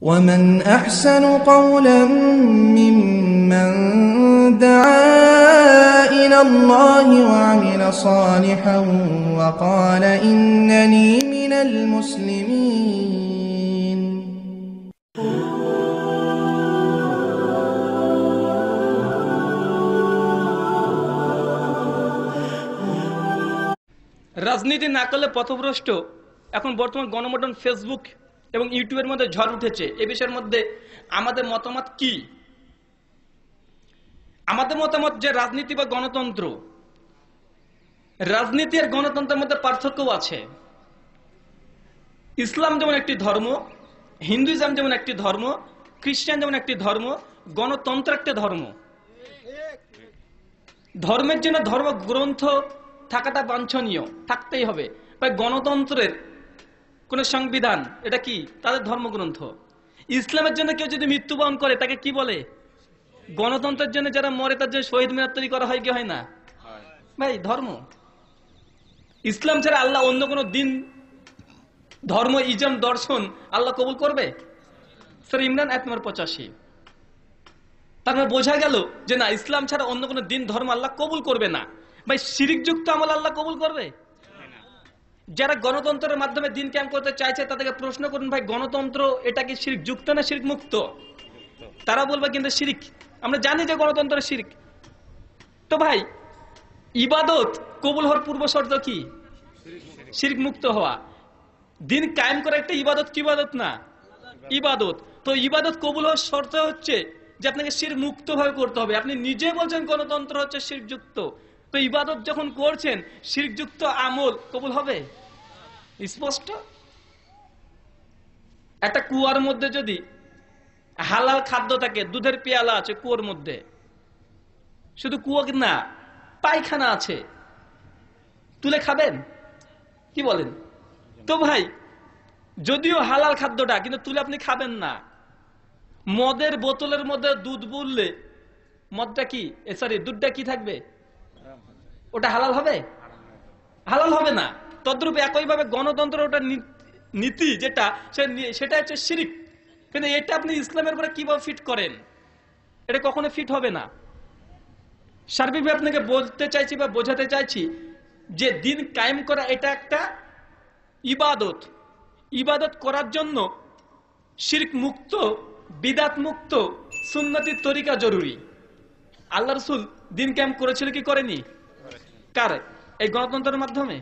ومن أحسن قولا ممن دعا إلى الله وعمل صالحا وقال إنني من المسلمين রাজনীতি না করলে পথভ্রষ্ট এখন বর্তমান গণমটন ফেসবুক এবং ইউটিউবের মধ্যে ঝড় উঠেছে এ বিষয়ের মধ্যে আমাদের মতামত কি আমাদের মতামত যে রাজনীতি বা গণতন্ত্র রাজনীতি আর গণতন্ত্রের মধ্যে পার্থক্যও আছে ইসলাম যেমন একটি ধর্ম হিন্দুইজম যেমন একটি ধর্ম খ্রিস্টান যেমন একটি ধর্ম গণতন্ত্র একটা ধর্ম ধর্মের জন্য ধর্মগ্রন্থ থাকাটা বাঞ্ছনীয় থাকতেই হবে গণতন্ত্রের কোন সংবিধান এটা কি তাদের ধর্মগ্রন্থ ইসলামের জন্য কেউ যদি মৃত্যুবরণ করে তাকে কি বলে গণতন্ত্রের জন্য যারা মরে তার জন্য শহীদ মিনার তৈরি করা হয় কি হয় না ভাই ধর্ম ইসলাম ছাড়া আল্লাহ অন্য কোনো দিন ধর্ম ইজম দর্শন আল্লাহ কবুল করবে স্যার ইমরান এক নম্বর পঁচাশি তারপরে বোঝা গেল যে না ইসলাম ছাড়া অন্য কোনো দিন ধর্ম আল্লাহ কবুল করবে না ভাই শিরিকযুক্ত আমল আল্লাহ কবুল করবে যারা গণতন্ত্রের মাধ্যমে দিন ক্যাম্প করতে চাইছে তাদেরকে প্রশ্ন করুন ভাই গণতন্ত্র এটা কি শিরিক যুক্ত না শিরিক মুক্ত তারা বলবে কিন্তু শিরিক আমরা জানি যে গণতন্ত্রের শিরিক তো ভাই ইবাদত কবুল হওয়ার পূর্ব শর্ত কি শিরিক মুক্ত হওয়া দিন কায়েম করা একটা ইবাদত কি ইবাদত না ইবাদত তো ইবাদত কবুল হওয়ার শর্ত হচ্ছে যে আপনাকে শির মুক্ত ভাবে করতে হবে আপনি নিজে বলছেন গণতন্ত্র হচ্ছে যুক্ত তো ইবাদত যখন করছেন শিরযুক্ত আমল কবুল হবে স্পষ্ট একটা কুয়ার মধ্যে যদি হালাল খাদ্য থাকে দুধের পেয়ালা আছে কুয়োর মধ্যে শুধু কুয়ো না পায়খানা আছে তুলে খাবেন কি বলেন তো ভাই যদিও হালাল খাদ্যটা কিন্তু তুলে আপনি খাবেন না মদের বোতলের মধ্যে দুধ বললে মদটা কি সরি দুধটা কি থাকবে ওটা হালাল হবে হালাল হবে না তদ্রূপে একইভাবে গণতন্ত্র ওটা নীতি যেটা সেটা হচ্ছে শিরিক কিন্তু এটা আপনি ইসলামের উপরে কিভাবে ফিট করেন এটা কখনো ফিট হবে না সার্বিকভাবে আপনাকে বলতে চাইছি বা বোঝাতে চাইছি যে দিন কায়েম করা এটা একটা ইবাদত ইবাদত করার জন্য শির্ক মুক্ত বিদাত মুক্ত সুন্নতির তরিকা জরুরি আল্লাহ রসুল দিন ক্যাম্প করেছিল কি করেনি কার এই গণতন্ত্রের মাধ্যমে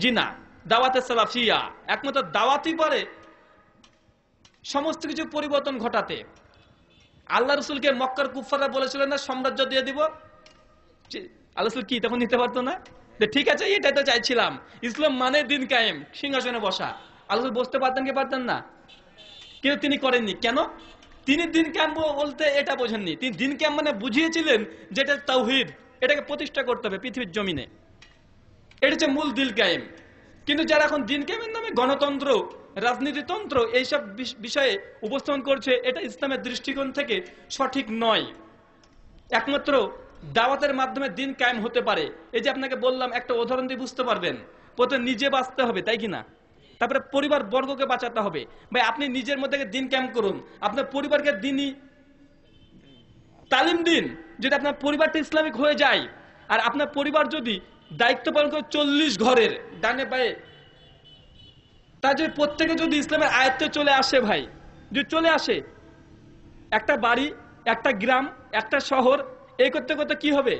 জি না দাওয়াতে সালাফিয়া একমাত্র দাওয়াতই পারে সমস্ত কিছু পরিবর্তন ঘটাতে আল্লাহ রসুলকে মক্কার কুফাররা বলেছিলেন না সাম্রাজ্য দিয়ে দিব আল্লাহ রসুল কি তখন নিতে পারতো না ঠিক আছে এটা তো চাইছিলাম ইসলাম মানে দিন কায়েম সিংহাসনে বসা আল্লাহ বসতে পারতেন কি পারতেন না কিন্তু তিনি করেননি কেন তিনি দিন ক্যাম্প বলতে এটা বোঝেননি তিনি দিন ক্যাম্প মানে বুঝিয়েছিলেন যেটা তৌহিদ এটাকে প্রতিষ্ঠা করতে হবে পৃথিবীর জমিনে এটা হচ্ছে মূল দিল কায়েম কিন্তু যারা এখন দিন কায়েমের নামে গণতন্ত্র রাজনীতিতন্ত্র এইসব বিষয়ে উপস্থাপন করছে এটা ইসলামের দৃষ্টিকোণ থেকে সঠিক নয় একমাত্র দাওয়াতের মাধ্যমে দিন কায়েম হতে পারে এই যে আপনাকে বললাম একটা উদাহরণ দিয়ে বুঝতে পারবেন প্রথমে নিজে বাঁচতে হবে তাই কিনা তারপরে পরিবার বর্গকে বাঁচাতে হবে ভাই আপনি নিজের মধ্যে দিন ক্যাম্প করুন আপনার পরিবারকে দিনই তালিম দিন যদি আপনার পরিবারটা ইসলামিক হয়ে যায় আর আপনার পরিবার যদি দায়িত্ব পালন করে চল্লিশ ঘরের ডানে পায়ে তার যদি প্রত্যেকে যদি ইসলামের আয়ত্তে চলে আসে ভাই যদি চলে আসে একটা বাড়ি একটা গ্রাম একটা শহর এই করতে করতে কি হবে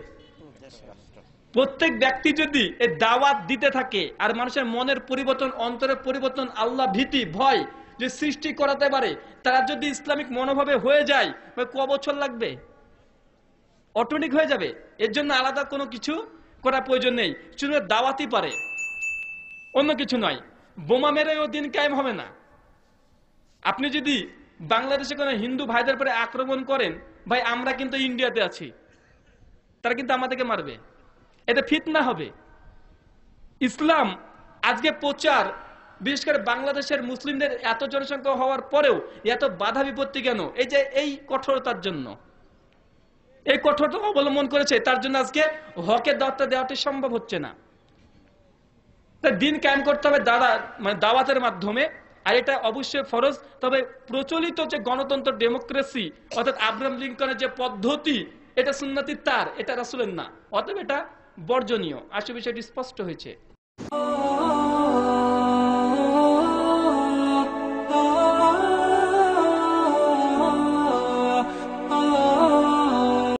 প্রত্যেক ব্যক্তি যদি এ দাওয়াত দিতে থাকে আর মানুষের মনের পরিবর্তন অন্তরের পরিবর্তন আল্লাহ ভীতি ভয় যে সৃষ্টি করাতে পারে তারা যদি ইসলামিক মনোভাবে হয়ে যায় ক বছর লাগবে অটোমেটিক হয়ে যাবে এর জন্য আলাদা কোনো কিছু করার প্রয়োজন নেই শুধু দাওয়াতই পারে অন্য কিছু নয় বোমা মেরে ও দিন কায়েম হবে না আপনি যদি বাংলাদেশে কোনো হিন্দু ভাইদের পরে আক্রমণ করেন ভাই আমরা কিন্তু ইন্ডিয়াতে আছি তারা কিন্তু আমাদেরকে মারবে এটা না হবে ইসলাম আজকে প্রচার বিশেষ করে বাংলাদেশের মুসলিমদের এত জনসংখ্যা হওয়ার পরেও এত বাধা বিপত্তি কেন এই যে এই কঠোরতার জন্য এই কঠোরতা অবলম্বন করেছে তার জন্য আজকে হকের দাওয়াতটা দেওয়াটি সম্ভব হচ্ছে না দিন কায়েম করতে হবে দাদা মানে দাওয়াতের মাধ্যমে আর এটা অবশ্যই ফরজ তবে প্রচলিত যে গণতন্ত্র ডেমোক্রেসি অর্থাৎ আব্রাম লিঙ্কনের যে পদ্ধতি এটা সুন্নতি তার এটা রাসুলের না অতএব এটা বর্জনীয় আসে বিষয়টি স্পষ্ট হয়েছে